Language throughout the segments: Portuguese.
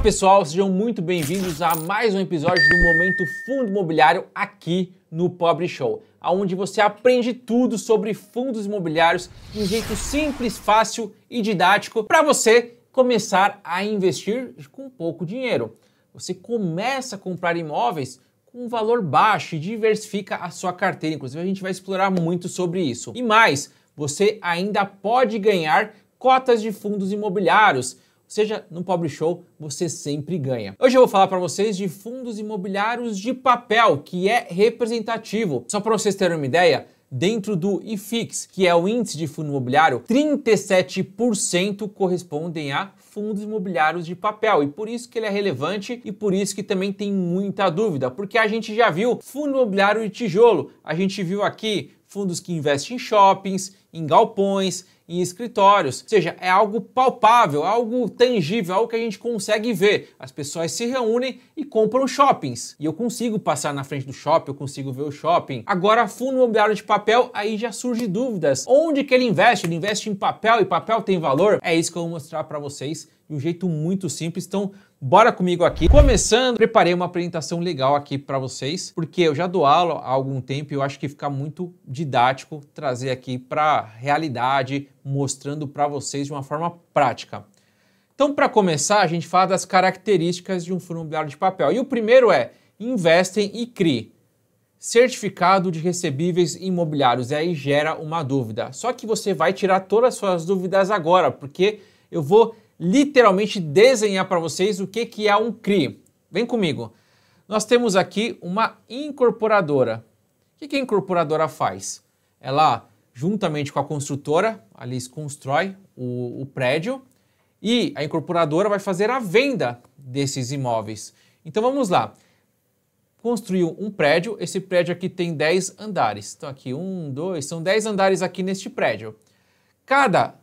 pessoal, sejam muito bem-vindos a mais um episódio do Momento Fundo Imobiliário aqui no Pobre Show, aonde você aprende tudo sobre fundos imobiliários de um jeito simples, fácil e didático para você começar a investir com pouco dinheiro. Você começa a comprar imóveis com um valor baixo e diversifica a sua carteira. Inclusive, a gente vai explorar muito sobre isso. E mais, você ainda pode ganhar cotas de fundos imobiliários seja no Pobre Show, você sempre ganha. Hoje eu vou falar para vocês de fundos imobiliários de papel, que é representativo. Só para vocês terem uma ideia, dentro do IFIX, que é o índice de fundo imobiliário, 37% correspondem a fundos imobiliários de papel e por isso que ele é relevante e por isso que também tem muita dúvida, porque a gente já viu fundo imobiliário de tijolo, a gente viu aqui fundos que investem em shoppings, em galpões, em escritórios. Ou seja, é algo palpável, algo tangível, algo que a gente consegue ver. As pessoas se reúnem e compram shoppings. E eu consigo passar na frente do shopping, eu consigo ver o shopping. Agora, fundo imobiliário de papel, aí já surge dúvidas. Onde que ele investe? Ele investe em papel e papel tem valor? É isso que eu vou mostrar para vocês de um jeito muito simples. Então, bora comigo aqui. Começando, preparei uma apresentação legal aqui para vocês, porque eu já dou aula há algum tempo e eu acho que fica muito didático trazer aqui para realidade, mostrando para vocês de uma forma prática. Então, para começar, a gente fala das características de um fundo imobiliário de papel. E o primeiro é investem e crie. Certificado de recebíveis imobiliários. E aí gera uma dúvida. Só que você vai tirar todas as suas dúvidas agora, porque eu vou literalmente desenhar para vocês o que, que é um CRI. Vem comigo. Nós temos aqui uma incorporadora. O que, que a incorporadora faz? Ela, juntamente com a construtora, ali constrói o, o prédio e a incorporadora vai fazer a venda desses imóveis. Então vamos lá. Construiu um prédio, esse prédio aqui tem 10 andares. Então aqui, um, dois, são 10 andares aqui neste prédio. Cada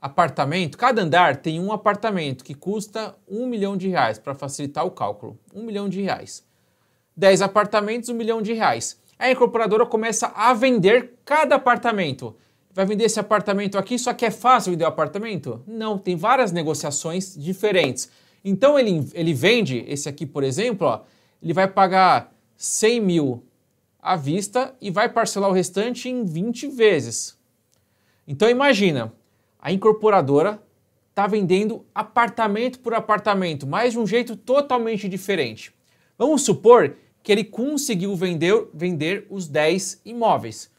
apartamento, cada andar tem um apartamento que custa um milhão de reais, para facilitar o cálculo. Um milhão de reais. 10 apartamentos, um milhão de reais. A incorporadora começa a vender cada apartamento. Vai vender esse apartamento aqui, só que é fácil vender o apartamento? Não, tem várias negociações diferentes. Então ele, ele vende esse aqui, por exemplo, ó, ele vai pagar 100 mil à vista e vai parcelar o restante em 20 vezes. Então imagina, a incorporadora está vendendo apartamento por apartamento, mas de um jeito totalmente diferente. Vamos supor que ele conseguiu vender, vender os 10 imóveis.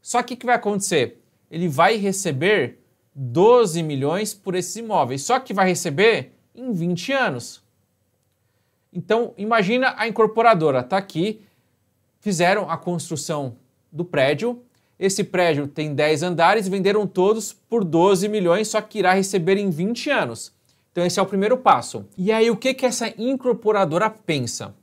Só que o que vai acontecer? Ele vai receber 12 milhões por esses imóveis, só que vai receber em 20 anos. Então, imagina a incorporadora, está aqui, fizeram a construção do prédio, esse prédio tem 10 andares, venderam todos por 12 milhões, só que irá receber em 20 anos. Então esse é o primeiro passo. E aí o que que essa incorporadora pensa?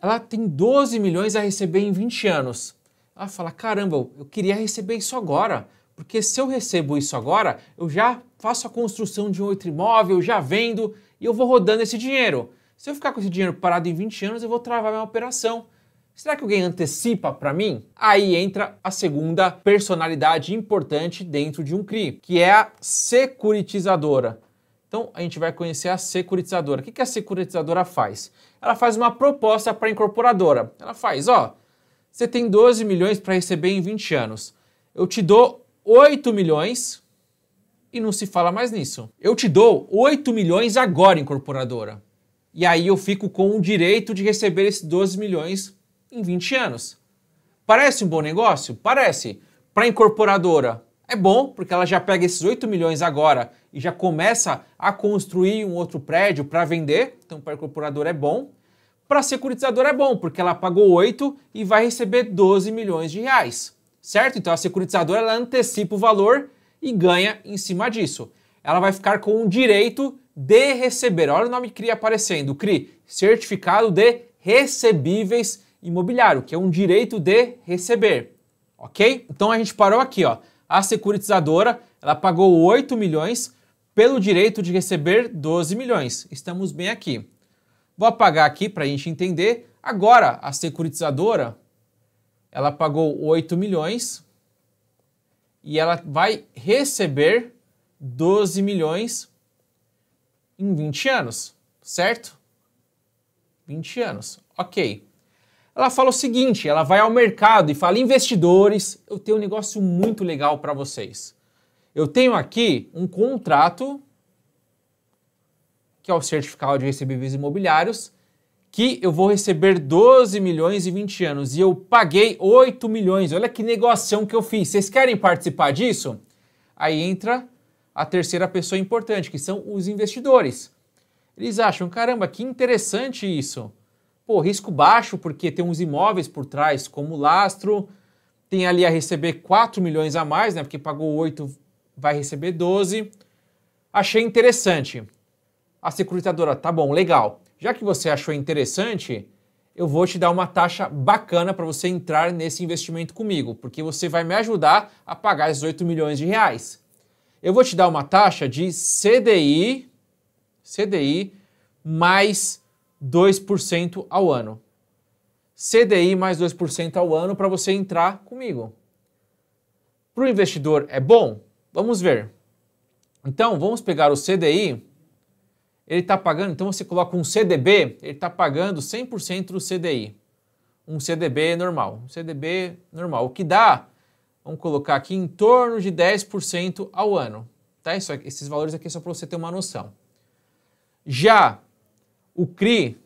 Ela tem 12 milhões a receber em 20 anos. Ela fala: "Caramba, eu queria receber isso agora, porque se eu recebo isso agora, eu já faço a construção de outro imóvel, já vendo e eu vou rodando esse dinheiro. Se eu ficar com esse dinheiro parado em 20 anos, eu vou travar minha operação. Será que alguém antecipa para mim? Aí entra a segunda personalidade importante dentro de um CRI, que é a securitizadora. Então a gente vai conhecer a securitizadora. O que, a securitizadora faz? Ela faz uma proposta para a incorporadora. Ela faz, ó, você tem 12 milhões para receber em 20 anos. Eu te dou 8 milhões e não se fala mais nisso. Eu te dou 8 milhões agora, incorporadora. E aí eu fico com o direito de receber esses 12 milhões em 20 anos. Parece um bom negócio? Parece. Para a incorporadora, é bom, porque ela já pega esses 8 milhões agora e já começa a construir um outro prédio para vender, então para a incorporadora é bom. Para a securitizadora é bom, porque ela pagou 8 e vai receber 12 milhões de reais, certo? Então a securitizadora ela antecipa o valor e ganha em cima disso. Ela vai ficar com o direito de receber, olha o nome que CRI aparecendo, CRI, Certificado de Recebíveis imobiliário, que é um direito de receber, ok? Então a gente parou aqui, ó. A securitizadora, ela pagou 8 milhões pelo direito de receber 12 milhões. Estamos bem aqui. Vou apagar aqui para a gente entender. Agora, a securitizadora, ela pagou 8 milhões e ela vai receber 12 milhões em 20 anos, certo? 20 anos, ok ela fala o seguinte: ela vai ao mercado e fala, investidores, eu tenho um negócio muito legal para vocês. Eu tenho aqui um contrato, que é o certificado de recebíveis imobiliários, que eu vou receber 12 milhões e 20 anos e eu paguei 8 milhões. Olha que negociação que eu fiz. Vocês querem participar disso? Aí entra a terceira pessoa importante, que são os investidores. Eles acham, caramba, que interessante isso Pô, risco baixo, porque tem uns imóveis por trás, como lastro, tem ali a receber 4 milhões a mais, né? Porque pagou 8, vai receber 12. Achei interessante. A securitadora, tá bom, legal. Já que você achou interessante, eu vou te dar uma taxa bacana para você entrar nesse investimento comigo, porque você vai me ajudar a pagar esses 8 milhões de reais. Eu vou te dar uma taxa de CDI, CDI mais 2% ao ano. CDI mais 2% ao ano para você entrar comigo. Para o investidor é bom? Vamos ver. Então, vamos pegar o CDI. Ele está pagando, então você coloca um CDB, ele está pagando 100% do CDI. Um CDB normal, um CDB normal. O que dá, vamos colocar aqui, em torno de 10% ao ano. Tá? Isso, esses valores aqui é só para você ter uma noção. Já o CRI,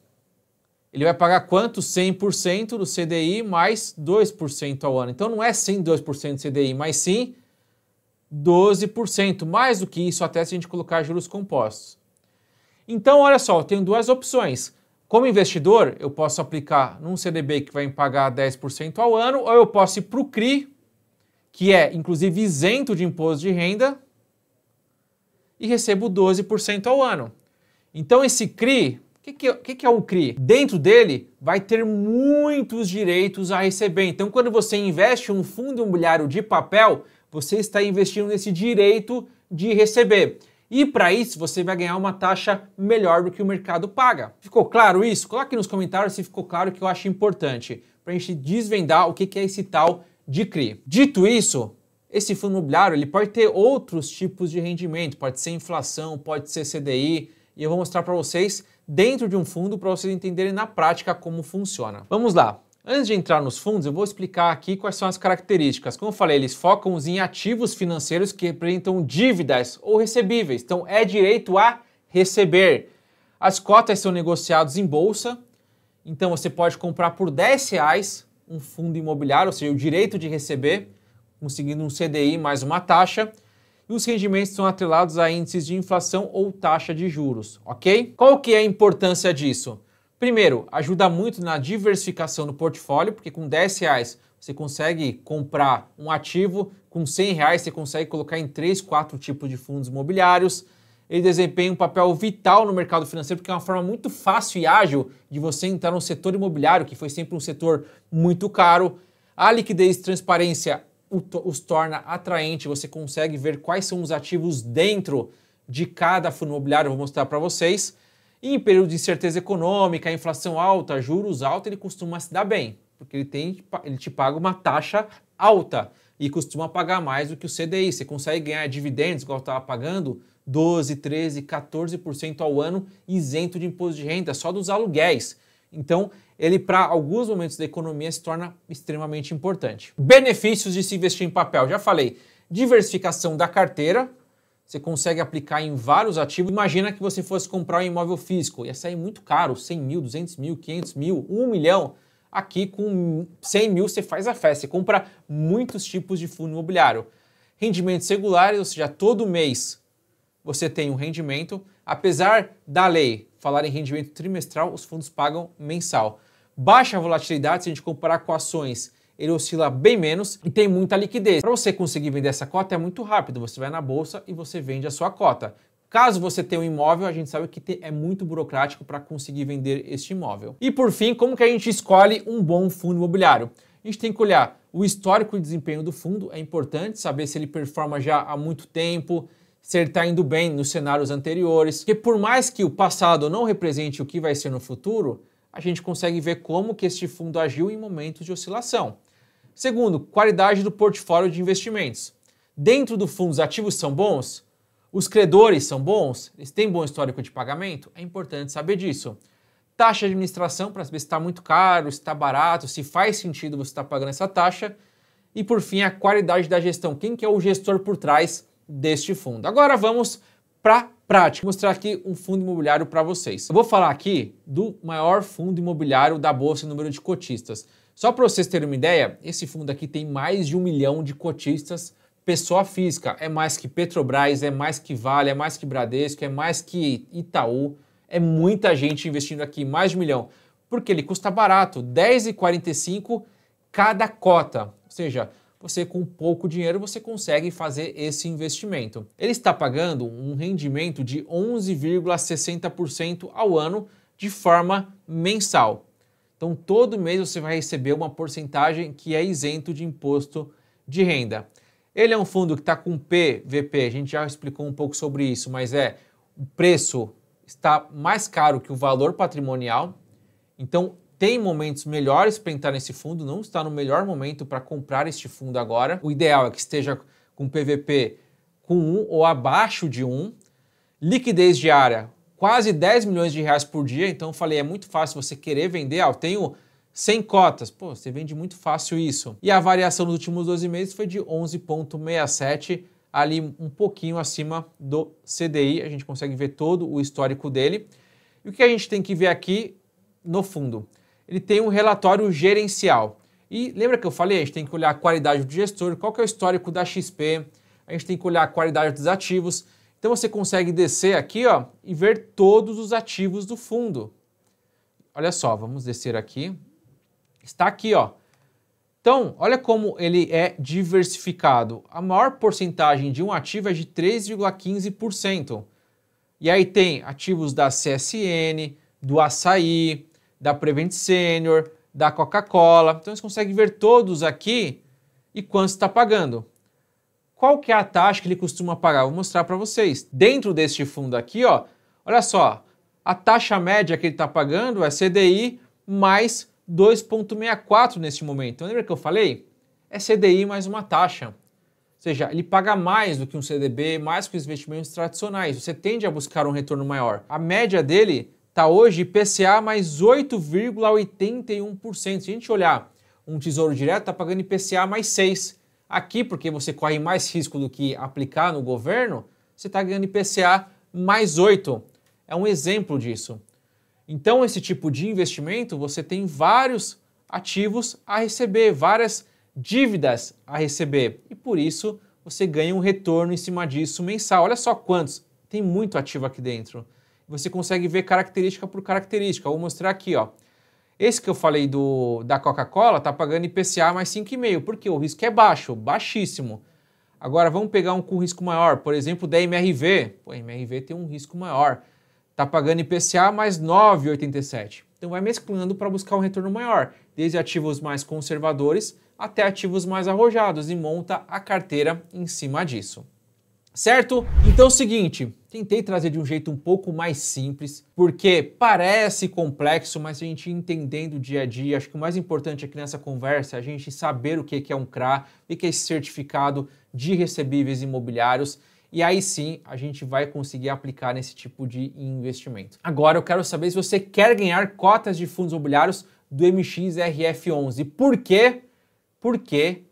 ele vai pagar quanto? 100% do CDI mais 2% ao ano. Então não é sim 2% do CDI, mas sim 12%, mais do que isso até se a gente colocar juros compostos. Então, olha só, eu tenho duas opções. Como investidor, eu posso aplicar num CDB que vai me pagar 10% ao ano, ou eu posso ir para o CRI, que é inclusive isento de imposto de renda, e recebo 12% ao ano. Então, esse CRI o que, é, que, que é o CRI? Dentro dele vai ter muitos direitos a receber. Então, quando você investe um fundo imobiliário de papel, você está investindo nesse direito de receber. E para isso você vai ganhar uma taxa melhor do que o mercado paga. Ficou claro isso? Coloque nos comentários se ficou claro que eu acho importante para a gente desvendar o que é esse tal de CRI. Dito isso, esse fundo imobiliário ele pode ter outros tipos de rendimento, pode ser inflação, pode ser CDI, e eu vou mostrar para vocês dentro de um fundo para vocês entenderem na prática como funciona. Vamos lá. Antes de entrar nos fundos, eu vou explicar aqui quais são as características. Como eu falei, eles focam em ativos financeiros que representam dívidas ou recebíveis. Então, é direito a receber. As cotas são negociadas em bolsa. Então, você pode comprar por 10 reais um fundo imobiliário, ou seja, o direito de receber, conseguindo um CDI mais uma taxa e os rendimentos são atrelados a índices de inflação ou taxa de juros, ok? Qual que é a importância disso? Primeiro, ajuda muito na diversificação do portfólio, porque com 10 reais você consegue comprar um ativo, com 100 reais você consegue colocar em 3, 4 tipos de fundos imobiliários. Ele desempenha um papel vital no mercado financeiro, porque é uma forma muito fácil e ágil de você entrar no setor imobiliário, que foi sempre um setor muito caro. A liquidez e transparência os torna atraente. Você consegue ver quais são os ativos dentro de cada fundo imobiliário, vou mostrar para vocês. E em período de incerteza econômica, inflação alta, juros altos, ele costuma se dar bem, porque ele, tem, ele te paga uma taxa alta e costuma pagar mais do que o CDI. Você consegue ganhar dividendos, igual estava pagando, 12, 13, 14% ao ano, isento de imposto de renda, só dos aluguéis. Então, ele para alguns momentos da economia se torna extremamente importante. Benefícios de se investir em papel, já falei, diversificação da carteira, você consegue aplicar em vários ativos. Imagina que você fosse comprar um imóvel físico, ia sair muito caro, 100 mil, 200 mil, 500 mil, 1 milhão. Aqui com 100 mil você faz a fé, você compra muitos tipos de fundo imobiliário. Rendimentos regulares, ou seja, todo mês você tem um rendimento, apesar da lei falar em rendimento trimestral, os fundos pagam mensal. Baixa volatilidade, se a gente comparar com ações, ele oscila bem menos e tem muita liquidez. Para você conseguir vender essa cota é muito rápido, você vai na bolsa e você vende a sua cota. Caso você tenha um imóvel, a gente sabe que é muito burocrático para conseguir vender este imóvel. E por fim, como que a gente escolhe um bom fundo imobiliário? A gente tem que olhar o histórico de desempenho do fundo, é importante saber se ele performa já há muito tempo, se ele está indo bem nos cenários anteriores. Porque por mais que o passado não represente o que vai ser no futuro, a gente consegue ver como que este fundo agiu em momentos de oscilação. Segundo, qualidade do portfólio de investimentos. Dentro do fundo, os ativos são bons? Os credores são bons? Eles têm bom histórico de pagamento? É importante saber disso. Taxa de administração para saber se está muito caro, se está barato, se faz sentido você estar tá pagando essa taxa. E por fim, a qualidade da gestão. Quem que é o gestor por trás deste fundo. Agora vamos para prática. Vou mostrar aqui um fundo imobiliário para vocês. Eu vou falar aqui do maior fundo imobiliário da bolsa em número de cotistas. Só para vocês terem uma ideia, esse fundo aqui tem mais de um milhão de cotistas pessoa física. É mais que Petrobras, é mais que Vale, é mais que Bradesco, é mais que Itaú. É muita gente investindo aqui, mais de um milhão. Porque ele custa barato, 10,45 cada cota. Ou seja, você com pouco dinheiro você consegue fazer esse investimento. Ele está pagando um rendimento de 11,60% ao ano de forma mensal. Então todo mês você vai receber uma porcentagem que é isento de imposto de renda. Ele é um fundo que está com PVP, a gente já explicou um pouco sobre isso, mas é o preço está mais caro que o valor patrimonial. Então tem momentos melhores para entrar nesse fundo, não está no melhor momento para comprar este fundo agora. O ideal é que esteja com PVP com 1 ou abaixo de 1. Liquidez diária, quase 10 milhões de reais por dia, então falei, é muito fácil você querer vender, ah, eu tenho 100 cotas, pô, você vende muito fácil isso. E a variação nos últimos 12 meses foi de 11.67, ali um pouquinho acima do CDI, a gente consegue ver todo o histórico dele. E o que a gente tem que ver aqui no fundo? ele tem um relatório gerencial. E lembra que eu falei, a gente tem que olhar a qualidade do gestor, qual que é o histórico da XP, a gente tem que olhar a qualidade dos ativos. Então você consegue descer aqui ó, e ver todos os ativos do fundo. Olha só, vamos descer aqui. Está aqui, ó. Então, olha como ele é diversificado. A maior porcentagem de um ativo é de 3,15%. E aí tem ativos da CSN, do Açaí, da Prevent Senior, da Coca-Cola. Então, você consegue ver todos aqui e quanto está pagando. Qual que é a taxa que ele costuma pagar? Vou mostrar para vocês. Dentro deste fundo aqui, ó, olha só, a taxa média que ele está pagando é CDI mais 2,64 neste momento. lembra que eu falei? É CDI mais uma taxa. Ou seja, ele paga mais do que um CDB, mais que os investimentos tradicionais. Você tende a buscar um retorno maior. A média dele está hoje IPCA mais 8,81%. Se a gente olhar um tesouro direto, está pagando IPCA mais 6%. Aqui, porque você corre mais risco do que aplicar no governo, você está ganhando IPCA mais 8%. É um exemplo disso. Então, esse tipo de investimento, você tem vários ativos a receber, várias dívidas a receber. E por isso, você ganha um retorno em cima disso mensal. Olha só quantos, tem muito ativo aqui dentro você consegue ver característica por característica. vou mostrar aqui, ó. Esse que eu falei do, da Coca-Cola tá pagando IPCA mais 5,5, porque o risco é baixo, baixíssimo. Agora vamos pegar um com risco maior, por exemplo, da MRV. Pô, a MRV tem um risco maior. Tá pagando IPCA mais 9,87. Então vai mesclando para buscar um retorno maior, desde ativos mais conservadores até ativos mais arrojados e monta a carteira em cima disso. Certo? Então é o seguinte, Tentei trazer de um jeito um pouco mais simples, porque parece complexo, mas a gente entendendo dia a dia, acho que o mais importante aqui nessa conversa é a gente saber o que é um CRA, o que é esse certificado de recebíveis imobiliários e aí sim a gente vai conseguir aplicar nesse tipo de investimento. Agora eu quero saber se você quer ganhar cotas de fundos imobiliários do MXRF11. Por quê? Porque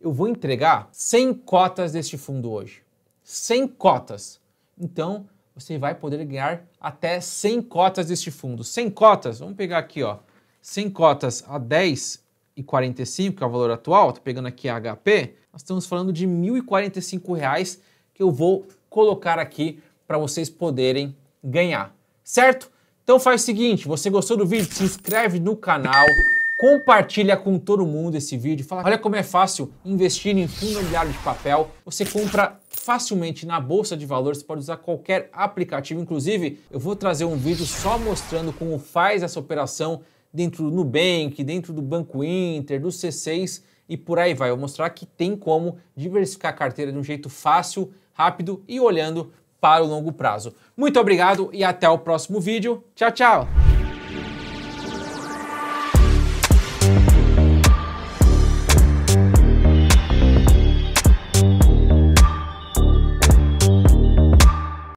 eu vou entregar 100 cotas deste fundo hoje. 100 cotas então você vai poder ganhar até 100 cotas deste fundo. 100 cotas, vamos pegar aqui, ó, 100 cotas a 10 e 45, que é o valor atual, estou pegando aqui a HP, nós estamos falando de R$ 1.045 reais que eu vou colocar aqui para vocês poderem ganhar, certo? Então faz o seguinte, você gostou do vídeo? Se inscreve no canal, compartilha com todo mundo esse vídeo, fala, olha como é fácil investir em fundo imobiliário de papel, você compra facilmente na bolsa de valores, você pode usar qualquer aplicativo. Inclusive, eu vou trazer um vídeo só mostrando como faz essa operação dentro do Nubank, dentro do Banco Inter, do C6 e por aí vai. Eu vou mostrar que tem como diversificar a carteira de um jeito fácil, rápido e olhando para o longo prazo. Muito obrigado e até o próximo vídeo. Tchau, tchau!